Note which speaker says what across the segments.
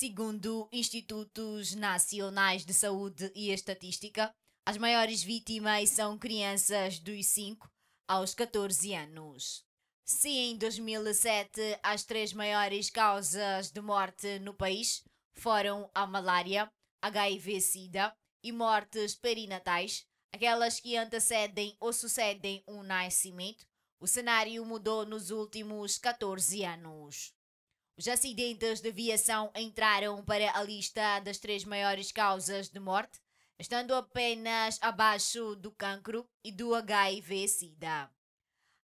Speaker 1: Segundo institutos nacionais de saúde e estatística, as maiores vítimas são crianças dos 5 aos 14 anos. Se em 2007 as três maiores causas de morte no país foram a malária, HIV-Sida e mortes perinatais, aquelas que antecedem ou sucedem um nascimento, o cenário mudou nos últimos 14 anos. Os acidentes de aviação entraram para a lista das três maiores causas de morte, estando apenas abaixo do cancro e do HIV-Sida.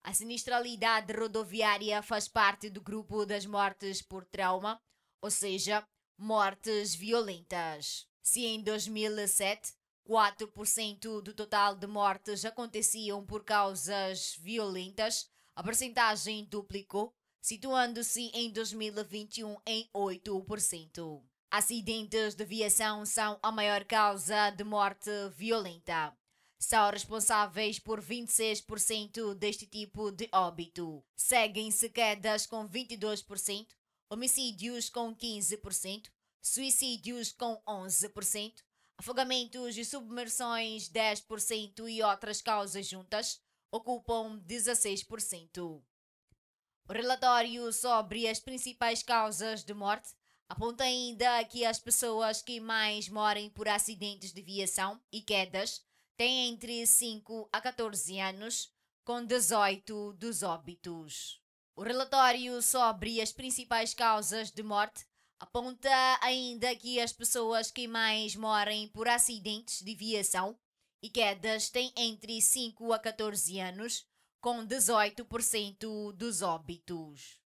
Speaker 1: A sinistralidade rodoviária faz parte do grupo das mortes por trauma, ou seja, mortes violentas. Se em 2007 4% do total de mortes aconteciam por causas violentas, a percentagem duplicou situando-se em 2021 em 8%. Acidentes de viação são a maior causa de morte violenta. São responsáveis por 26% deste tipo de óbito. Seguem-se quedas com 22%, homicídios com 15%, suicídios com 11%, afogamentos e submersões 10% e outras causas juntas ocupam 16%. O relatório sobre as principais causas de morte aponta ainda que as pessoas que mais morrem por acidentes de viação e quedas têm entre 5 a 14 anos, com 18 dos óbitos. O relatório sobre as principais causas de morte aponta ainda que as pessoas que mais morrem por acidentes de viação e quedas têm entre 5 a 14 anos, com 18% dos óbitos.